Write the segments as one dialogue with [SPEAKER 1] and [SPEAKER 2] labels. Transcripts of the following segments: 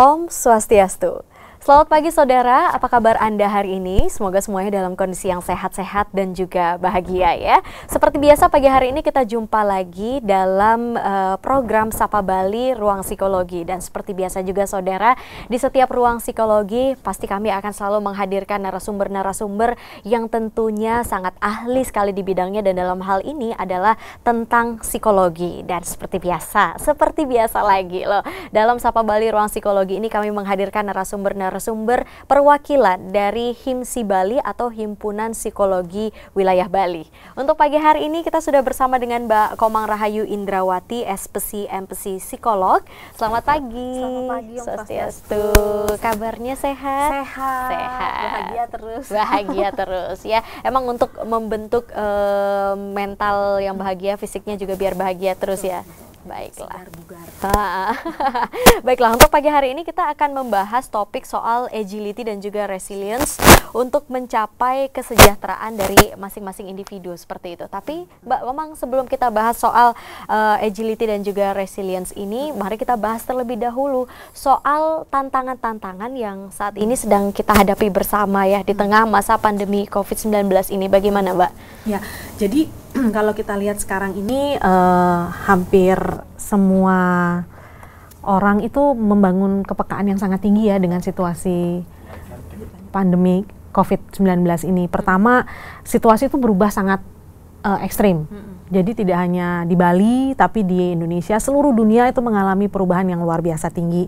[SPEAKER 1] Om Swastiastu. Selamat pagi saudara, apa kabar Anda hari ini? Semoga semuanya dalam kondisi yang sehat-sehat dan juga bahagia ya. Seperti biasa pagi hari ini kita jumpa lagi dalam uh, program Sapa Bali Ruang Psikologi dan seperti biasa juga saudara, di setiap ruang psikologi pasti kami akan selalu menghadirkan narasumber-narasumber yang tentunya sangat ahli sekali di bidangnya dan dalam hal ini adalah tentang psikologi dan seperti biasa, seperti biasa lagi loh. Dalam Sapa Bali Ruang Psikologi ini kami menghadirkan narasumber-narasumber narasumber perwakilan dari HIMSI Bali atau Himpunan Psikologi Wilayah Bali. Untuk pagi hari ini kita sudah bersama dengan Mbak Komang Rahayu Indrawati, SPC MPC Psikolog. Selamat pagi. Selamat pagi, Om Swastiastu. Kabarnya sehat? Sehat. Sehat. Bahagia terus. Bahagia terus ya. Emang untuk membentuk uh, mental yang bahagia, fisiknya juga biar bahagia terus ya. Baiklah. Segar bugar. Baiklah, untuk pagi hari ini kita akan membahas topik soal agility dan juga resilience untuk mencapai kesejahteraan dari masing-masing individu seperti itu. Tapi Mbak memang sebelum kita bahas soal uh, agility dan juga resilience ini, mari kita bahas terlebih dahulu soal tantangan-tantangan yang saat ini sedang kita hadapi bersama ya di tengah masa pandemi COVID-19 ini. Bagaimana, Mbak? Ya, jadi kalau kita lihat sekarang ini uh, hampir
[SPEAKER 2] semua orang itu membangun kepekaan yang sangat tinggi ya dengan situasi pandemi COVID-19 ini. Pertama, situasi itu berubah sangat uh, ekstrim. Jadi tidak hanya di Bali, tapi di Indonesia, seluruh dunia itu mengalami perubahan yang luar biasa tinggi.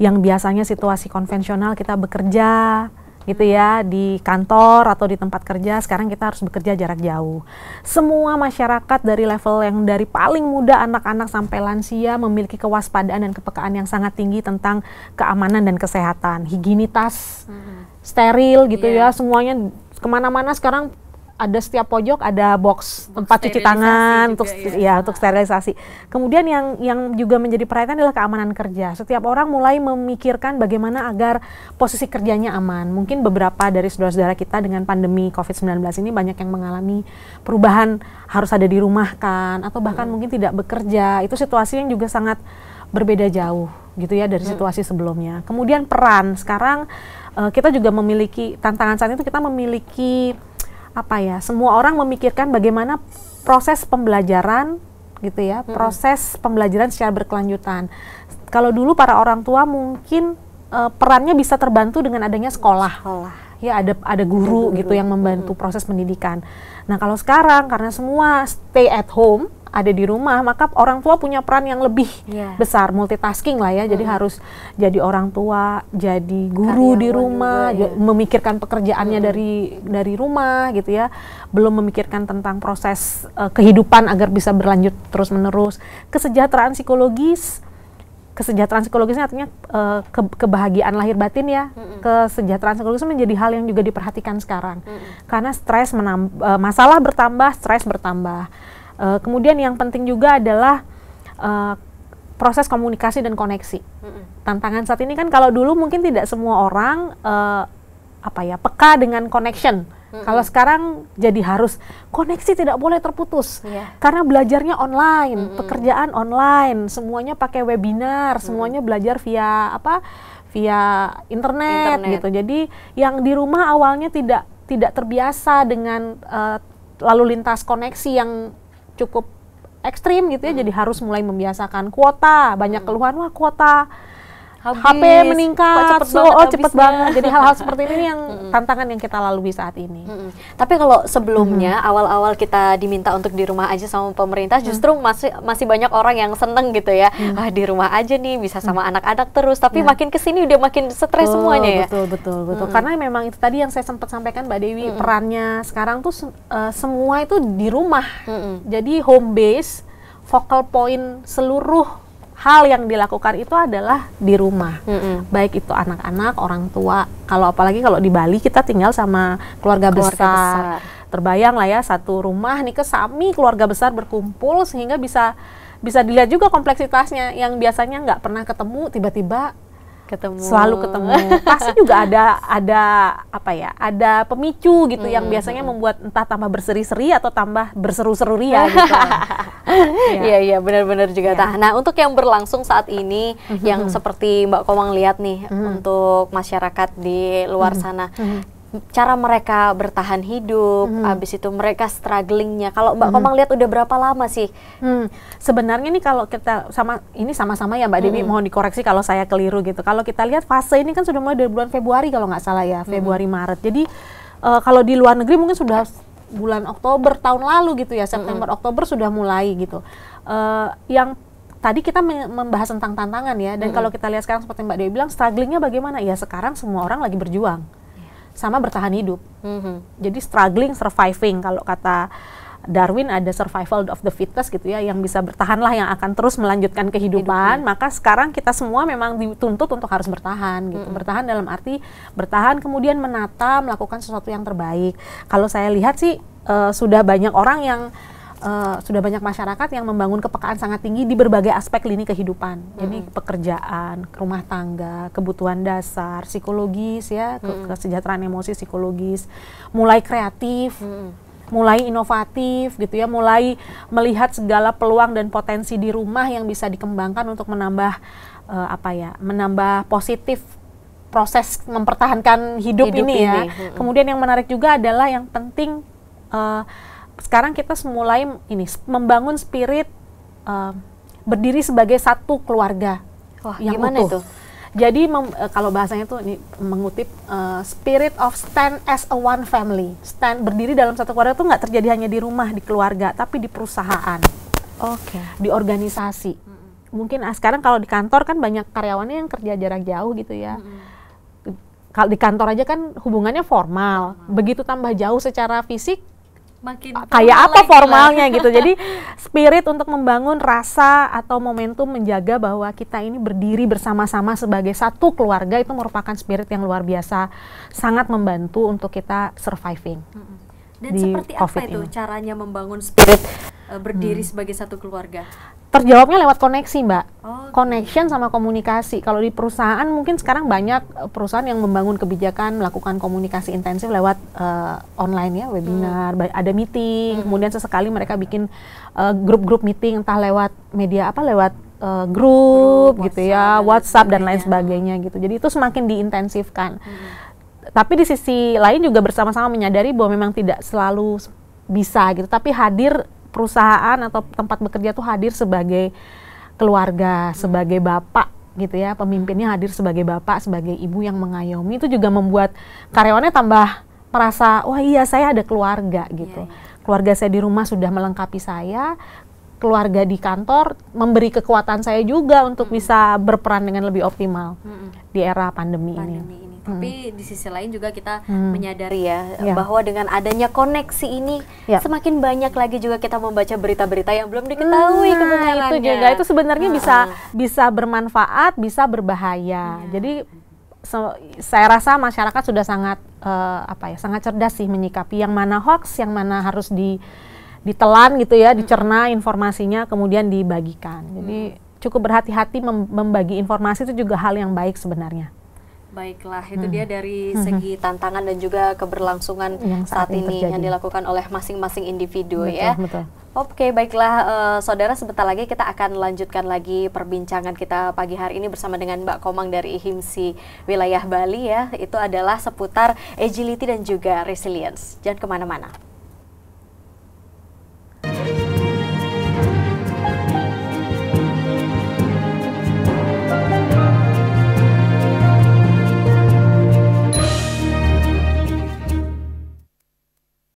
[SPEAKER 2] Yang biasanya situasi konvensional kita bekerja, gitu ya di kantor atau di tempat kerja sekarang kita harus bekerja jarak jauh semua masyarakat dari level yang dari paling muda anak-anak sampai lansia memiliki kewaspadaan dan kepekaan yang sangat tinggi tentang keamanan dan kesehatan higienitas hmm. steril gitu yeah. ya semuanya kemana-mana sekarang ada setiap pojok ada box, box tempat cuci tangan untuk ya. ya untuk sterilisasi. Kemudian yang yang juga menjadi perhatian adalah keamanan kerja. Setiap orang mulai memikirkan bagaimana agar posisi kerjanya aman. Mungkin beberapa dari saudara-saudara kita dengan pandemi Covid-19 ini banyak yang mengalami perubahan harus ada di rumah kan atau bahkan hmm. mungkin tidak bekerja. Itu situasi yang juga sangat berbeda jauh gitu ya dari hmm. situasi sebelumnya. Kemudian peran sekarang eh, kita juga memiliki tantangan saat itu kita memiliki apa ya semua orang memikirkan bagaimana proses pembelajaran gitu ya hmm. proses pembelajaran secara berkelanjutan kalau dulu para orang tua mungkin uh, perannya bisa terbantu dengan adanya sekolah, sekolah. ya ada ada guru, gitu yang membantu proses pendidikan nah kalau sekarang karena semua stay at home ada di rumah, maka orang tua punya peran yang lebih yeah. besar, multitasking lah ya. Hmm. Jadi harus jadi orang tua, jadi guru Karyawan di rumah, juga, iya. ya. memikirkan pekerjaannya hmm. dari dari rumah gitu ya. Belum memikirkan tentang proses uh, kehidupan agar bisa berlanjut terus-menerus. Kesejahteraan psikologis kesejahteraan psikologisnya artinya uh, ke, kebahagiaan lahir batin ya. hmm Kesejahteraan psikologis menjadi hal yang juga diperhatikan sekarang. hmm Karena stres uh, masalah bertambah, stres bertambah Uh, kemudian yang penting juga adalah uh, proses komunikasi dan koneksi. Mm-hmm. Tantangan saat ini kan kalau dulu mungkin tidak semua orang uh, apa ya peka dengan connection. Mm-hmm. Kalau sekarang jadi harus koneksi tidak boleh terputus yeah. karena belajarnya online, mm-hmm. pekerjaan online, semuanya pakai webinar, mm-hmm. semuanya belajar via apa via internet, internet gitu. Jadi yang di rumah awalnya tidak tidak terbiasa dengan uh, lalu lintas koneksi yang cukup ekstrim gitu ya, hmm. jadi harus mulai membiasakan kuota, banyak hmm. keluhan wah kuota HP meningkat, cepet banget oh cepet habisnya. banget. Jadi hal-hal seperti ini yang tantangan yang kita lalui saat ini.
[SPEAKER 1] hmm Tapi kalau sebelumnya mm awal-awal kita diminta untuk di rumah aja sama pemerintah, justru masih masih banyak orang yang seneng gitu ya, ah di rumah aja nih bisa sama anak-anak terus. Tapi makin kesini udah makin stres oh, semuanya ya. Betul
[SPEAKER 2] betul betul. Karena
[SPEAKER 1] memang itu tadi yang saya sempat sampaikan Mbak Dewi perannya sekarang
[SPEAKER 2] tuh uh, semua itu di rumah. Jadi home base, focal point seluruh hal yang dilakukan itu adalah di rumah, mm-hmm. baik itu anak-anak, orang tua. Kalau apalagi kalau di Bali kita tinggal sama keluarga, keluarga besar. besar, terbayang lah ya satu rumah nih kesami keluarga besar berkumpul sehingga bisa bisa dilihat juga kompleksitasnya yang biasanya nggak pernah ketemu tiba-tiba ketemu selalu ketemu pasti juga ada ada apa ya ada pemicu gitu hmm. yang biasanya membuat entah
[SPEAKER 1] tambah berseri-seri atau tambah berseru-seru ria gitu iya. Iya. iya iya benar-benar juga ya. nah untuk yang berlangsung saat ini mhm. yang seperti Mbak Komang lihat nih mhm. untuk masyarakat di luar mhm. sana cara mereka bertahan hidup, mm -hmm. abis itu mereka strugglingnya. Kalau Mbak mm -hmm. Komang lihat udah berapa lama sih? Hmm. Sebenarnya nih
[SPEAKER 2] kalau kita sama ini sama-sama ya Mbak Dewi mm -hmm. mohon dikoreksi kalau saya keliru gitu. Kalau kita lihat fase ini kan sudah mulai dari bulan Februari kalau nggak salah ya, hmm. Februari mm -hmm. Maret. Jadi uh, kalau di luar negeri mungkin sudah bulan Oktober tahun lalu gitu ya, September mm -hmm. Oktober sudah mulai gitu. Uh, yang tadi kita membahas tentang tantangan ya, dan mm -hmm. kalau kita lihat sekarang seperti Mbak Dewi bilang strugglingnya bagaimana? Ya sekarang semua orang lagi berjuang sama bertahan hidup. Mm-hmm. Jadi struggling, surviving kalau kata Darwin ada survival of the fittest gitu ya, yang bisa bertahanlah yang akan terus melanjutkan kehidupan. Hidupnya. Maka sekarang kita semua memang dituntut untuk harus bertahan gitu. Mm-hmm. Bertahan dalam arti bertahan kemudian menata, melakukan sesuatu yang terbaik. Kalau saya lihat sih uh, sudah banyak orang yang Eh, sudah banyak masyarakat yang membangun kepekaan sangat tinggi di berbagai aspek lini kehidupan. hmm Jadi pekerjaan, rumah tangga, kebutuhan dasar, psikologis ya, hmm kesejahteraan emosi psikologis, mulai kreatif, hmm mulai inovatif gitu ya, mulai melihat segala peluang dan potensi di rumah yang bisa dikembangkan untuk menambah uh, apa ya, menambah positif proses mempertahankan hidup, hidup ini, ya. ini ya. Kemudian yang menarik juga adalah yang penting uh, sekarang kita mulai ini membangun spirit uh, berdiri sebagai satu keluarga Wah, yang gimana utuh. itu? Jadi mem, eh, kalau bahasanya tuh ini mengutip uh, spirit of stand as a one family. Stand berdiri dalam satu keluarga tuh nggak terjadi hanya di rumah, di keluarga, tapi di perusahaan. Oke. Okay. Di organisasi. -hmm. Mungkin ah, sekarang kalau di kantor kan banyak karyawannya yang kerja jarak jauh gitu ya. -hmm kalau di kantor aja kan hubungannya formal. Begitu tambah jauh secara fisik, makin kayak apa formalnya lah. gitu. Jadi spirit untuk membangun rasa atau momentum menjaga bahwa kita ini berdiri bersama-sama sebagai satu keluarga itu merupakan spirit yang luar biasa sangat membantu untuk kita surviving.
[SPEAKER 1] Dan di seperti COVID apa itu ini. caranya membangun spirit Eh, berdiri hmm. sebagai satu keluarga?
[SPEAKER 2] Terjawabnya lewat koneksi, Mbak. Oh, gitu. Connection sama komunikasi. Kalau di perusahaan mungkin sekarang banyak eh, perusahaan yang membangun kebijakan melakukan komunikasi intensif lewat uh, online ya, webinar, hmm. ada meeting, hmm. kemudian sesekali mereka bikin grup-grup uh, meeting entah lewat media apa lewat uh, grup, gitu WhatsApp, ya, WhatsApp dan lain sebagainya gitu. Jadi itu semakin diintensifkan. Hmm. Tapi di sisi lain juga bersama-sama menyadari bahwa memang tidak selalu bisa gitu, tapi hadir perusahaan atau tempat bekerja tuh hadir sebagai keluarga, sebagai bapak gitu ya, pemimpinnya hadir sebagai bapak, sebagai ibu yang mengayomi itu juga membuat karyawannya tambah merasa wah iya saya ada keluarga iya, gitu. Iya. Keluarga saya di rumah sudah melengkapi saya, keluarga di kantor memberi kekuatan saya juga untuk hmm. bisa berperan dengan lebih optimal hmm. di era pandemi, pandemi ini.
[SPEAKER 1] ini tapi hmm. di sisi lain juga kita hmm. menyadari ya yeah. bahwa dengan adanya koneksi ini yeah. semakin banyak lagi juga kita membaca berita-berita yang belum diketahui nah, hmm, kebenarannya. itu juga itu
[SPEAKER 2] sebenarnya hmm. bisa bisa bermanfaat, bisa berbahaya. Yeah. Jadi so, saya rasa masyarakat sudah sangat uh, apa ya, sangat cerdas sih menyikapi yang mana hoax, yang mana harus di ditelan gitu ya, dicerna informasinya kemudian dibagikan. Jadi cukup berhati-hati membagi informasi itu juga hal yang baik sebenarnya.
[SPEAKER 1] Baiklah, itu hmm. dia dari hmm. segi tantangan dan juga keberlangsungan yang saat, saat ini terjadi. yang dilakukan oleh masing-masing individu betul, ya. Betul. Oke, baiklah uh, saudara sebentar lagi kita akan lanjutkan lagi perbincangan kita pagi hari ini bersama dengan Mbak Komang dari HIMSI Wilayah Bali ya. Itu adalah seputar agility dan juga resilience. Jangan kemana-mana.